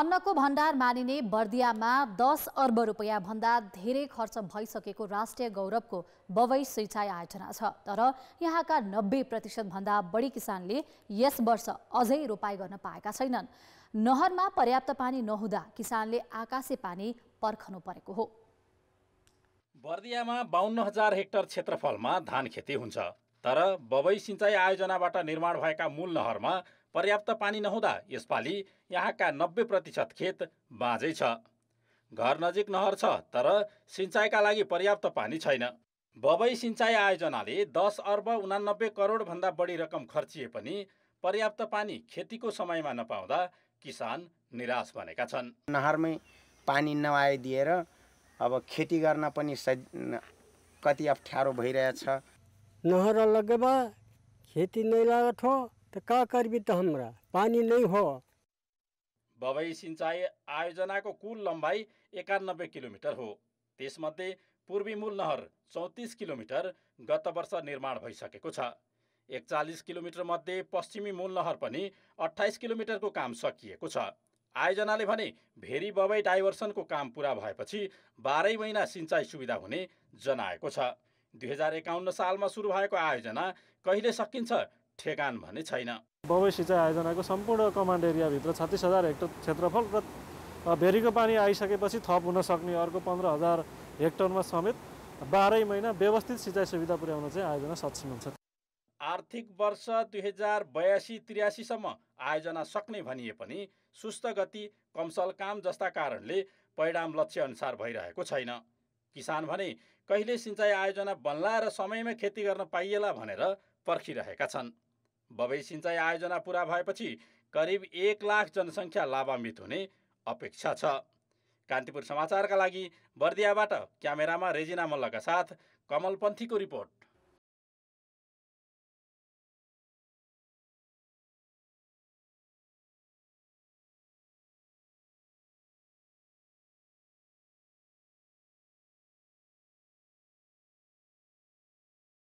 अन्नको भण्डार मानिने बर्दियामा दस अर्ब रुपियाँभन्दा धेरै खर्च भइसकेको राष्ट्रिय गौरवको बवै सिँचाइ आयोजना छ तर यहाँका नब्बे प्रतिशतभन्दा बढी किसानले यस वर्ष अझै रोपाई गर्न पाएका छैनन् नहरमा पर्याप्त पानी नहुँदा किसानले आकाशे पानी पर्खनु परेको हो बर्दियामा बाहन्न हजार हेक्टर क्षेत्रफलमा धान खेती हुन्छ तर बबई सिँचाइ आयोजनाबाट निर्माण भएका मूल नहरमा पर्याप्त पानी नहुँदा यसपालि यहाँका नब्बे प्रतिशत खेत बाँझै छ घर नजिक नहर छ तर सिंचाइका लागि पर्याप्त पानी छैन बबई सिँचाइ आयोजनाले दस अर्ब उनानब्बे करोडभन्दा बढी रकम खर्चिए पनि पर्याप्त पानी खेतीको समयमा नपाउँदा किसान निराश बनेका छन् नहरमै पानी नआइदिएर अब खेती गर्न पनि कति अप्ठ्यारो भइरहेछ नहर लगेबा खेती नहीं लागत हो तो का करबी तो हमरा पानी नहीं हो बबई सिंचाइ आयोजनाको कुल लम्बाइ एकानब्बे किलोमिटर हो त्यसमध्ये पूर्वी मूल नहर चौतिस किलोमिटर गत वर्ष निर्माण भइसकेको छ एकचालिस किलोमिटर मध्ये पश्चिमी मूल नहर पनि अठाइस किलोमिटरको काम सकिएको छ आयोजनाले भने भेरी बबई डाइभर्सनको काम पुरा भएपछि बाह्रै महिना सिँचाइ सुविधा हुने जनाएको छ दुई हजार एकाउन्न सालमा सुरु भएको आयोजना कहिले सकिन्छ ठेगान भने छैन बबई सिँचाइ आयोजनाको सम्पूर्ण कमान्ड एरियाभित्र छत्तिस हजार हेक्टर क्षेत्रफल र भेरीको पानी आइसकेपछि थप हुन सक्ने अर्को पन्ध्र हजार हेक्टरमा समेत बाह्रै महिना व्यवस्थित सिँचाइ सुविधा पुर्याउन चाहिँ आयोजना सक्षम हुन्छ आर्थिक वर्ष दुई हजार बयासी त्रियासीसम्म आयोजना सक्ने भनिए पनि सुस्त गति कमसल काम जस्ता कारणले परिणाम लक्ष्यअनुसार भइरहेको छैन किसान भने कहिले सिँचाइ आयोजना बन्ला र समयमै खेती गर्न पाइएला भनेर पर्खिरहेका छन् बबई सिँचाइ आयोजना पुरा भएपछि करिब एक लाख जनसङ्ख्या लाभान्वित हुने अपेक्षा छ कान्तिपुर समाचारका लागि बर्दियाबाट क्यामेरामा रेजिना मल्लका साथ कमलपन्थीको रिपोर्ट